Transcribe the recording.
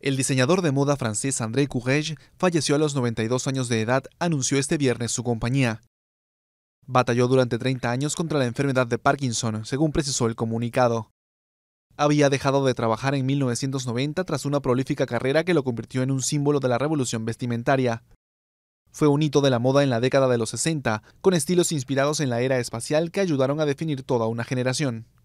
El diseñador de moda francés André Courrèges falleció a los 92 años de edad, anunció este viernes su compañía. Batalló durante 30 años contra la enfermedad de Parkinson, según precisó el comunicado. Había dejado de trabajar en 1990 tras una prolífica carrera que lo convirtió en un símbolo de la revolución vestimentaria. Fue un hito de la moda en la década de los 60, con estilos inspirados en la era espacial que ayudaron a definir toda una generación.